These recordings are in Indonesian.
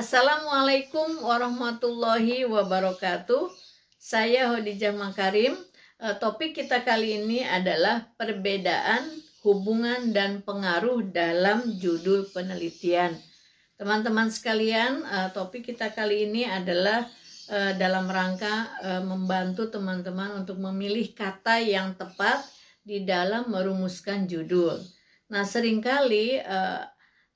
Assalamualaikum warahmatullahi wabarakatuh. Saya Hodijah Makarim. Eh, topik kita kali ini adalah perbedaan hubungan dan pengaruh dalam judul penelitian. Teman-teman sekalian, eh, topik kita kali ini adalah eh, dalam rangka membantu teman-teman untuk memilih kata yang tepat di dalam merumuskan judul. Nah, seringkali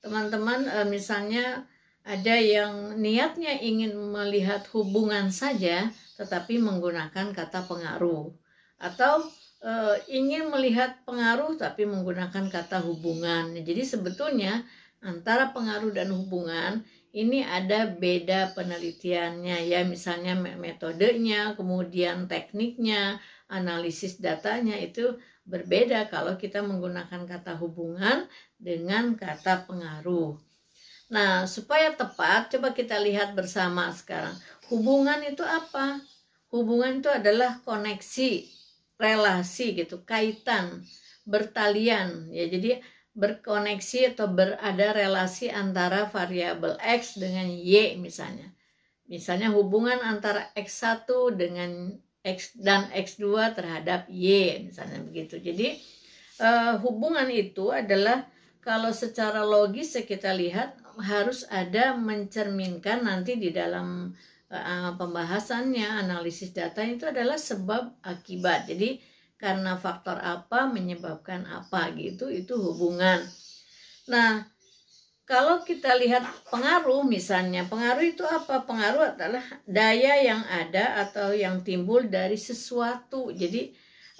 teman-teman misalnya ada yang niatnya ingin melihat hubungan saja, tetapi menggunakan kata pengaruh, atau e, ingin melihat pengaruh tapi menggunakan kata hubungan. Jadi, sebetulnya antara pengaruh dan hubungan ini ada beda penelitiannya, ya, misalnya metodenya, kemudian tekniknya, analisis datanya itu berbeda kalau kita menggunakan kata hubungan dengan kata pengaruh. Nah, supaya tepat, coba kita lihat bersama sekarang. Hubungan itu apa? Hubungan itu adalah koneksi, relasi gitu, kaitan, bertalian. Ya, jadi berkoneksi atau berada relasi antara variabel X dengan Y misalnya. Misalnya hubungan antara X1 dengan X dan X2 terhadap Y misalnya begitu. Jadi eh, hubungan itu adalah kalau secara logis ya kita lihat harus ada mencerminkan nanti di dalam uh, pembahasannya analisis data itu adalah sebab akibat. Jadi karena faktor apa menyebabkan apa gitu itu hubungan. Nah, kalau kita lihat pengaruh misalnya, pengaruh itu apa? Pengaruh adalah daya yang ada atau yang timbul dari sesuatu. Jadi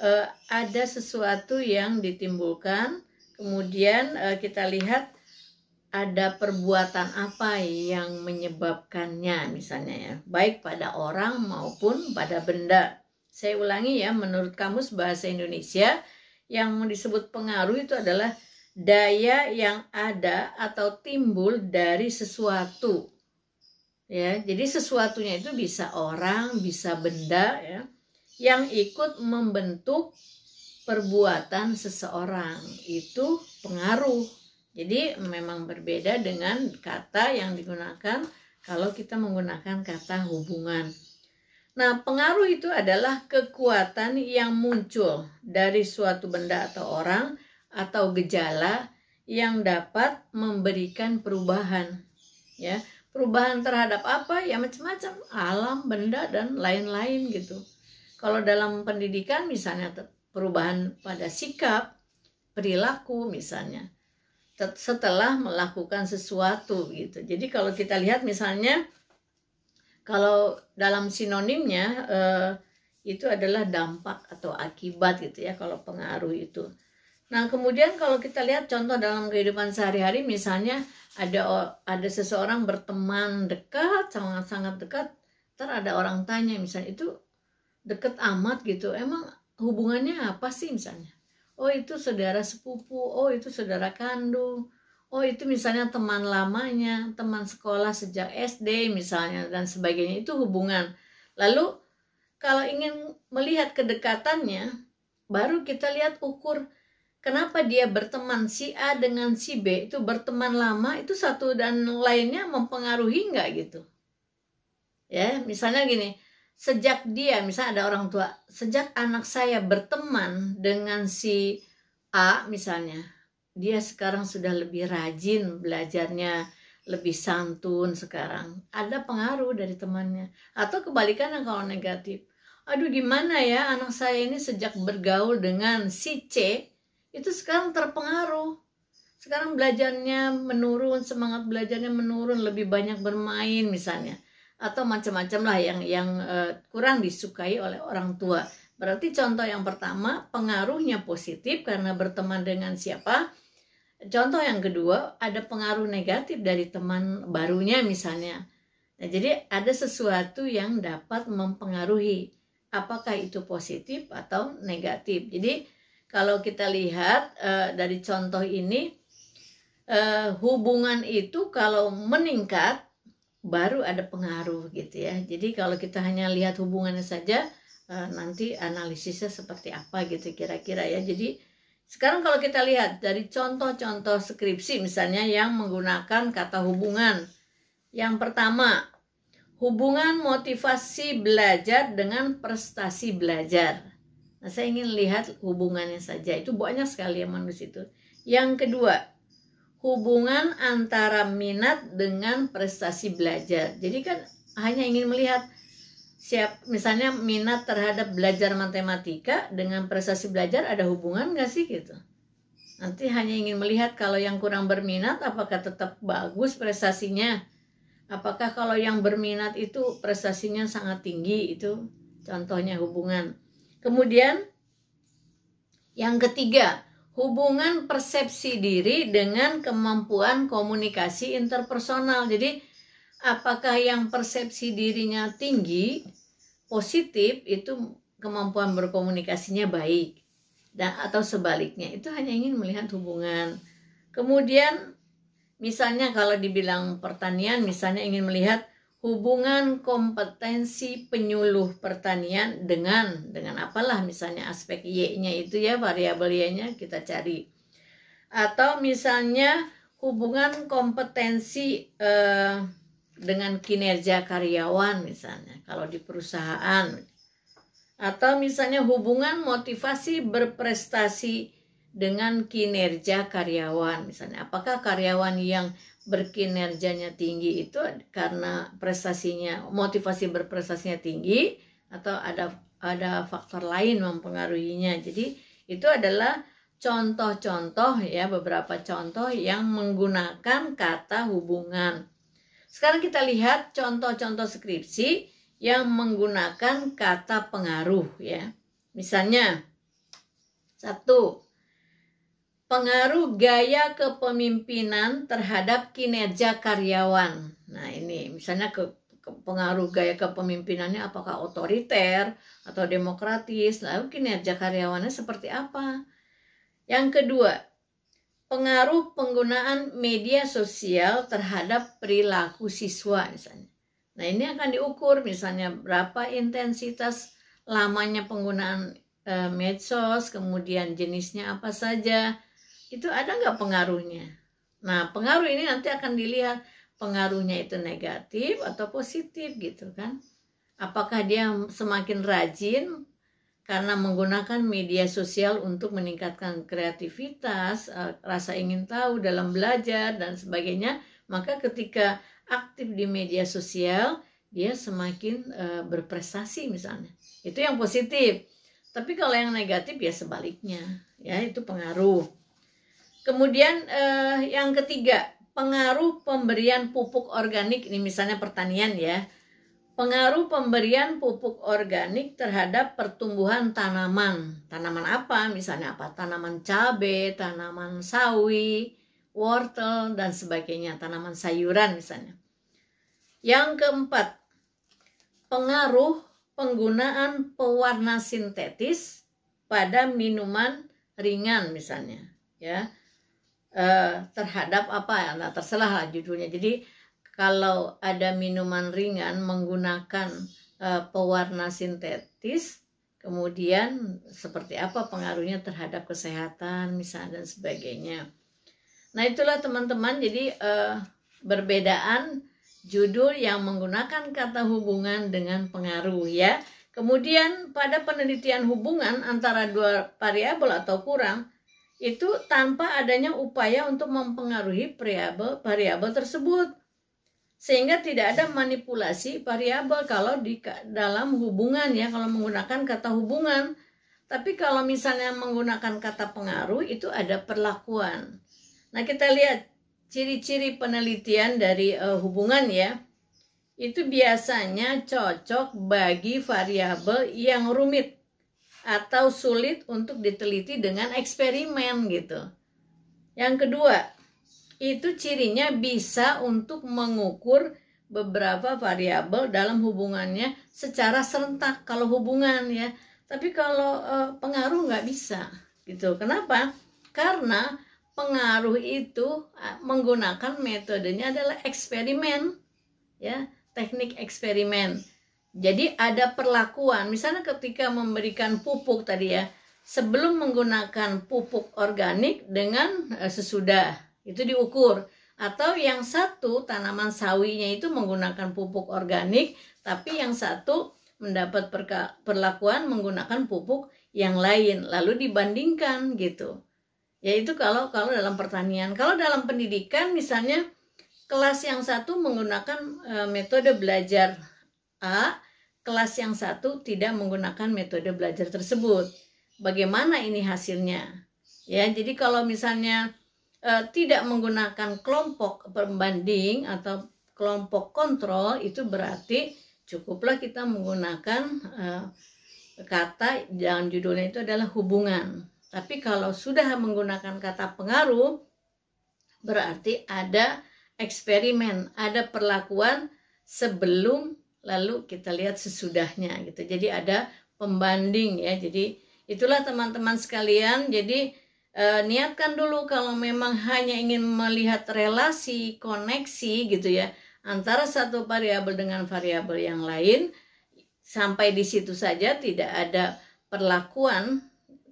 eh, ada sesuatu yang ditimbulkan kemudian eh, kita lihat ada perbuatan apa yang menyebabkannya misalnya ya, baik pada orang maupun pada benda. Saya ulangi ya, menurut kamus bahasa Indonesia yang disebut pengaruh itu adalah daya yang ada atau timbul dari sesuatu. Ya, jadi sesuatunya itu bisa orang, bisa benda ya yang ikut membentuk perbuatan seseorang itu pengaruh jadi memang berbeda dengan kata yang digunakan kalau kita menggunakan kata hubungan. Nah, pengaruh itu adalah kekuatan yang muncul dari suatu benda atau orang atau gejala yang dapat memberikan perubahan. Ya, perubahan terhadap apa? Ya macam-macam, alam, benda dan lain-lain gitu. Kalau dalam pendidikan misalnya perubahan pada sikap, perilaku misalnya setelah melakukan sesuatu gitu. Jadi kalau kita lihat misalnya kalau dalam sinonimnya eh, itu adalah dampak atau akibat gitu ya kalau pengaruh itu. Nah, kemudian kalau kita lihat contoh dalam kehidupan sehari-hari misalnya ada ada seseorang berteman dekat, sangat-sangat dekat, ter ada orang tanya misalnya itu deket amat gitu. Emang hubungannya apa sih misalnya? oh itu saudara sepupu, oh itu saudara kandung, oh itu misalnya teman lamanya, teman sekolah sejak SD misalnya dan sebagainya itu hubungan. Lalu kalau ingin melihat kedekatannya, baru kita lihat ukur kenapa dia berteman si A dengan si B itu berteman lama itu satu dan lainnya mempengaruhi nggak gitu ya misalnya gini sejak dia misalnya ada orang tua sejak anak saya berteman dengan si A misalnya dia sekarang sudah lebih rajin belajarnya lebih santun sekarang ada pengaruh dari temannya atau kebalikannya kalau negatif aduh gimana ya anak saya ini sejak bergaul dengan si C itu sekarang terpengaruh sekarang belajarnya menurun semangat belajarnya menurun lebih banyak bermain misalnya atau macam-macam lah yang yang uh, kurang disukai oleh orang tua. Berarti contoh yang pertama pengaruhnya positif karena berteman dengan siapa? Contoh yang kedua ada pengaruh negatif dari teman barunya misalnya. Nah, jadi ada sesuatu yang dapat mempengaruhi apakah itu positif atau negatif. Jadi kalau kita lihat e, dari contoh ini e, hubungan itu kalau meningkat baru ada pengaruh gitu ya. Jadi kalau kita hanya lihat hubungannya saja eh, nanti analisisnya seperti apa gitu kira-kira ya. Jadi sekarang kalau kita lihat dari contoh-contoh skripsi misalnya yang menggunakan kata hubungan. Yang pertama, hubungan motivasi belajar dengan prestasi belajar. Nah, saya ingin lihat hubungannya saja. Itu banyak sekali yang menulis itu. Yang kedua, hubungan antara minat dengan prestasi belajar. Jadi kan hanya ingin melihat siap misalnya minat terhadap belajar matematika dengan prestasi belajar ada hubungan nggak sih gitu. Nanti hanya ingin melihat kalau yang kurang berminat apakah tetap bagus prestasinya. Apakah kalau yang berminat itu prestasinya sangat tinggi itu contohnya hubungan. Kemudian yang ketiga, hubungan persepsi diri dengan kemampuan komunikasi interpersonal. Jadi, apakah yang persepsi dirinya tinggi, positif, itu kemampuan berkomunikasinya baik, dan atau sebaliknya, itu hanya ingin melihat hubungan. Kemudian, misalnya kalau dibilang pertanian, misalnya ingin melihat hubungan kompetensi penyuluh pertanian dengan dengan apalah misalnya aspek Y-nya itu ya variabel Y-nya kita cari atau misalnya hubungan kompetensi eh, dengan kinerja karyawan misalnya kalau di perusahaan atau misalnya hubungan motivasi berprestasi dengan kinerja karyawan misalnya apakah karyawan yang berkinerjanya tinggi itu karena prestasinya motivasi berprestasinya tinggi atau ada ada faktor lain mempengaruhinya. Jadi itu adalah contoh-contoh ya beberapa contoh yang menggunakan kata hubungan. Sekarang kita lihat contoh-contoh skripsi yang menggunakan kata pengaruh ya. Misalnya satu pengaruh gaya kepemimpinan terhadap kinerja karyawan. Nah, ini misalnya ke, ke pengaruh gaya kepemimpinannya apakah otoriter atau demokratis, lalu kinerja karyawannya seperti apa? Yang kedua, pengaruh penggunaan media sosial terhadap perilaku siswa misalnya. Nah, ini akan diukur misalnya berapa intensitas lamanya penggunaan eh, medsos, kemudian jenisnya apa saja, itu ada nggak pengaruhnya nah pengaruh ini nanti akan dilihat pengaruhnya itu negatif atau positif gitu kan apakah dia semakin rajin karena menggunakan media sosial untuk meningkatkan kreativitas, eh, rasa ingin tahu dalam belajar dan sebagainya, maka ketika aktif di media sosial dia semakin eh, berprestasi misalnya. Itu yang positif. Tapi kalau yang negatif ya sebaliknya, ya itu pengaruh. Kemudian eh, yang ketiga, pengaruh pemberian pupuk organik ini misalnya pertanian ya. Pengaruh pemberian pupuk organik terhadap pertumbuhan tanaman. Tanaman apa? Misalnya apa? Tanaman cabe, tanaman sawi, wortel dan sebagainya, tanaman sayuran misalnya. Yang keempat, pengaruh penggunaan pewarna sintetis pada minuman ringan misalnya, ya Eh, terhadap apa ya, nah terserah lah judulnya jadi kalau ada minuman ringan menggunakan eh, pewarna sintetis kemudian seperti apa pengaruhnya terhadap kesehatan misalnya dan sebagainya nah itulah teman-teman jadi eh, berbedaan judul yang menggunakan kata hubungan dengan pengaruh ya Kemudian pada penelitian hubungan antara dua variabel atau kurang, itu tanpa adanya upaya untuk mempengaruhi variabel variabel tersebut sehingga tidak ada manipulasi variabel kalau di dalam hubungan ya kalau menggunakan kata hubungan tapi kalau misalnya menggunakan kata pengaruh itu ada perlakuan nah kita lihat ciri-ciri penelitian dari uh, hubungan ya itu biasanya cocok bagi variabel yang rumit atau sulit untuk diteliti dengan eksperimen gitu. Yang kedua, itu cirinya bisa untuk mengukur beberapa variabel dalam hubungannya secara serentak kalau hubungan ya. Tapi kalau e, pengaruh nggak bisa gitu. Kenapa? Karena pengaruh itu eh, menggunakan metodenya adalah eksperimen ya, teknik eksperimen jadi ada perlakuan, misalnya ketika memberikan pupuk tadi ya, sebelum menggunakan pupuk organik dengan eh, sesudah itu diukur. Atau yang satu tanaman sawinya itu menggunakan pupuk organik, tapi yang satu mendapat perlakuan menggunakan pupuk yang lain, lalu dibandingkan gitu. Yaitu kalau kalau dalam pertanian, kalau dalam pendidikan misalnya kelas yang satu menggunakan e, metode belajar A, kelas yang satu tidak menggunakan metode belajar tersebut. Bagaimana ini hasilnya? Ya, jadi kalau misalnya e, tidak menggunakan kelompok pembanding atau kelompok kontrol itu berarti cukuplah kita menggunakan e, kata dan judulnya itu adalah hubungan. Tapi kalau sudah menggunakan kata pengaruh berarti ada eksperimen, ada perlakuan sebelum lalu kita lihat sesudahnya gitu. Jadi ada pembanding ya. Jadi itulah teman-teman sekalian. Jadi eh, niatkan dulu kalau memang hanya ingin melihat relasi koneksi gitu ya antara satu variabel dengan variabel yang lain sampai di situ saja tidak ada perlakuan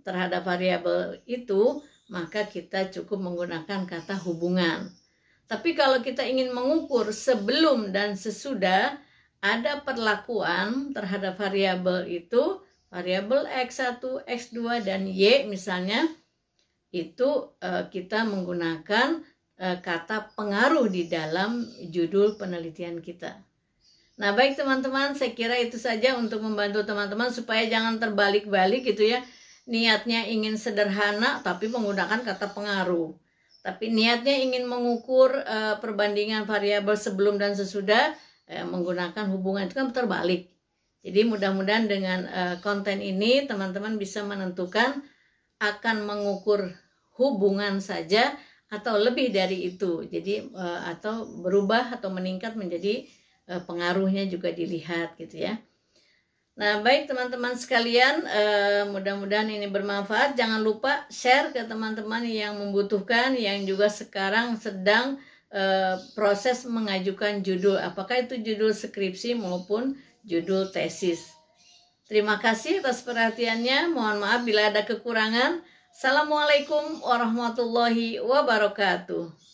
terhadap variabel itu maka kita cukup menggunakan kata hubungan. Tapi kalau kita ingin mengukur sebelum dan sesudah ada perlakuan terhadap variabel itu variabel x1, x2 dan y misalnya itu e, kita menggunakan e, kata pengaruh di dalam judul penelitian kita. Nah, baik teman-teman, saya kira itu saja untuk membantu teman-teman supaya jangan terbalik-balik gitu ya. Niatnya ingin sederhana tapi menggunakan kata pengaruh. Tapi niatnya ingin mengukur e, perbandingan variabel sebelum dan sesudah eh, menggunakan hubungan itu kan terbalik. Jadi mudah-mudahan dengan eh, konten ini teman-teman bisa menentukan akan mengukur hubungan saja atau lebih dari itu. Jadi eh, atau berubah atau meningkat menjadi eh, pengaruhnya juga dilihat gitu ya. Nah, baik teman-teman sekalian, eh, mudah-mudahan ini bermanfaat. Jangan lupa share ke teman-teman yang membutuhkan, yang juga sekarang sedang Eh, proses mengajukan judul, apakah itu judul skripsi maupun judul tesis. Terima kasih atas perhatiannya. Mohon maaf bila ada kekurangan. Assalamualaikum warahmatullahi wabarakatuh.